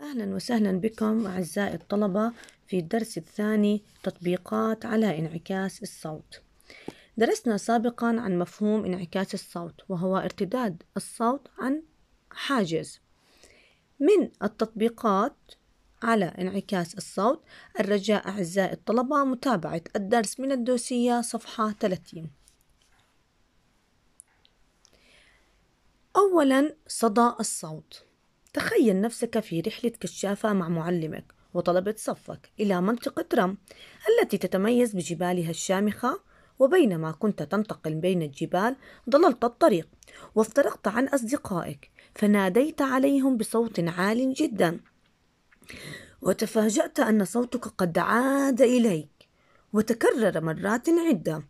أهلا وسهلا بكم أعزائي الطلبة في الدرس الثاني تطبيقات على انعكاس الصوت درسنا سابقا عن مفهوم انعكاس الصوت وهو ارتداد الصوت عن حاجز من التطبيقات على انعكاس الصوت الرجاء أعزائي الطلبة متابعة الدرس من الدوسية صفحة 30 أولا صدى الصوت تخيل نفسك في رحلة كشافة مع معلمك وطلبة صفك إلى منطقة رم التي تتميز بجبالها الشامخة وبينما كنت تنتقل بين الجبال ضللت الطريق وافترقت عن أصدقائك فناديت عليهم بصوت عال جدا وتفاجأت أن صوتك قد عاد إليك وتكرر مرات عدة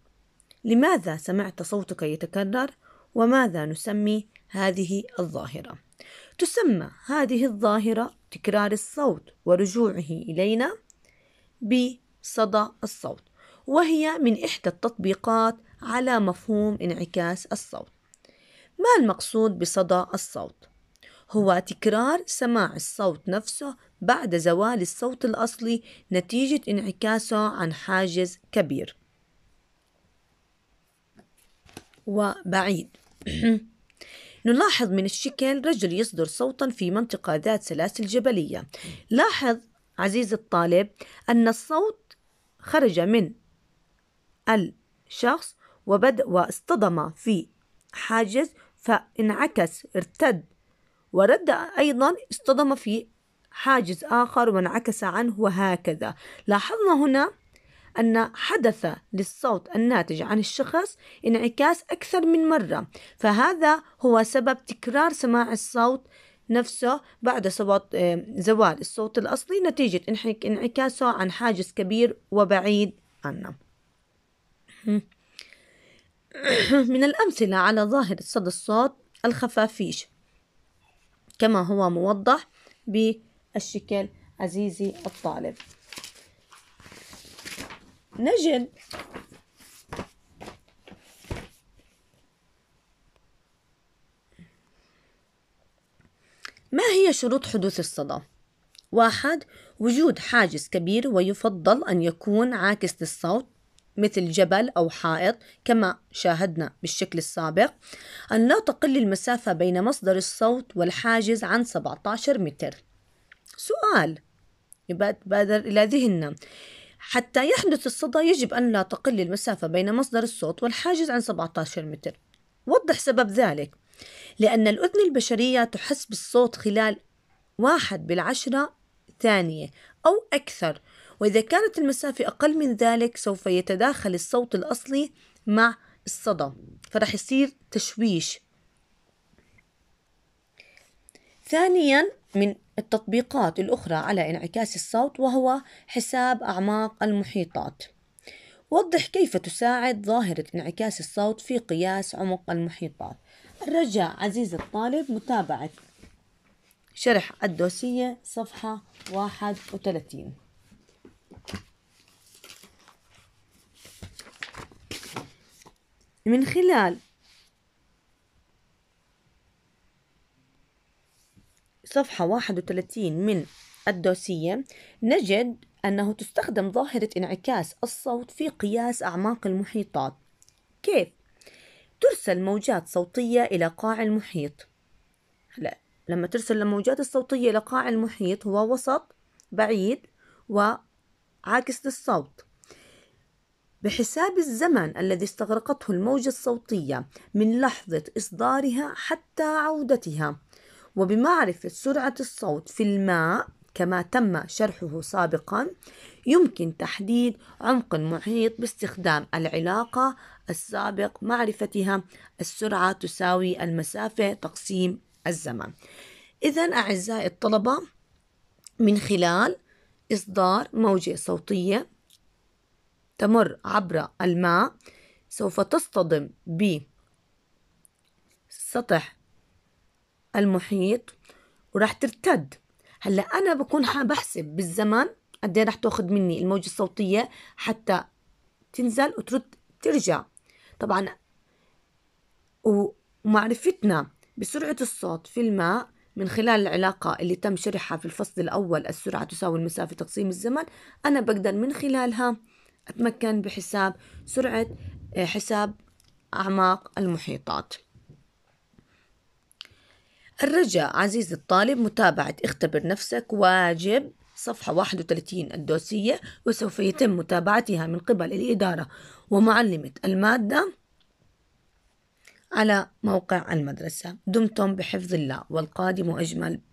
لماذا سمعت صوتك يتكرر وماذا نسمي هذه الظاهره تسمى هذه الظاهرة تكرار الصوت ورجوعه إلينا بصدى الصوت وهي من إحدى التطبيقات على مفهوم انعكاس الصوت ما المقصود بصدى الصوت؟ هو تكرار سماع الصوت نفسه بعد زوال الصوت الأصلي نتيجة انعكاسه عن حاجز كبير وبعيد نلاحظ من الشكل رجل يصدر صوتا في منطقة ذات سلاسل جبلية لاحظ عزيز الطالب أن الصوت خرج من الشخص وبدأ واصطدم في حاجز فانعكس ارتد ورد أيضا اصطدم في حاجز آخر وانعكس عنه وهكذا لاحظنا هنا أن حدث للصوت الناتج عن الشخص انعكاس أكثر من مرة فهذا هو سبب تكرار سماع الصوت نفسه بعد آه، زوال الصوت الأصلي نتيجة انعكاسه عن حاجز كبير وبعيد عنه من الأمثلة على ظاهرة صدى الصوت الخفافيش كما هو موضح بالشكل عزيزي الطالب نجد ما هي شروط حدوث الصدى؟ واحد وجود حاجز كبير ويفضل أن يكون عاكس للصوت مثل جبل أو حائط كما شاهدنا بالشكل السابق أن لا تقل المسافة بين مصدر الصوت والحاجز عن 17 متر سؤال يبادر إلى ذهننا حتى يحدث الصدى يجب أن لا تقل المسافة بين مصدر الصوت والحاجز عن 17 متر وضح سبب ذلك لأن الأذن البشرية تحس بالصوت خلال واحد بالعشرة ثانية أو أكثر وإذا كانت المسافة أقل من ذلك سوف يتداخل الصوت الأصلي مع الصدى فرح يصير تشويش ثانيا من التطبيقات الأخرى على انعكاس الصوت وهو حساب أعماق المحيطات وضح كيف تساعد ظاهرة انعكاس الصوت في قياس عمق المحيطات الرجاء عزيز الطالب متابعة شرح الدوسية صفحة 31 من خلال صفحة 31 من الدوسية نجد أنه تستخدم ظاهرة انعكاس الصوت في قياس أعماق المحيطات كيف؟ ترسل موجات صوتية إلى قاع المحيط لا. لما ترسل الموجات الصوتية إلى قاع المحيط هو وسط بعيد وعاكس للصوت بحساب الزمن الذي استغرقته الموجة الصوتية من لحظة إصدارها حتى عودتها وبمعرفة سرعة الصوت في الماء كما تم شرحه سابقا يمكن تحديد عمق المحيط باستخدام العلاقة السابق معرفتها السرعة تساوي المسافة تقسيم الزمن إذا أعزائي الطلبة من خلال إصدار موجة صوتية تمر عبر الماء سوف تصطدم بسطح المحيط وراح ترتد هلا انا بكون بحسب بالزمن قد ايه رح تاخذ مني الموجه الصوتيه حتى تنزل وترد ترجع طبعا ومعرفتنا بسرعه الصوت في الماء من خلال العلاقة اللي تم شرحها في الفصل الأول السرعة تساوي المسافة تقسيم الزمن أنا بقدر من خلالها أتمكن بحساب سرعة آه، حساب أعماق المحيطات الرجاء عزيزي الطالب متابعة اختبر نفسك واجب صفحة 31 الدوسية وسوف يتم متابعتها من قبل الإدارة ومعلمة المادة على موقع المدرسة دمتم بحفظ الله والقادم أجمل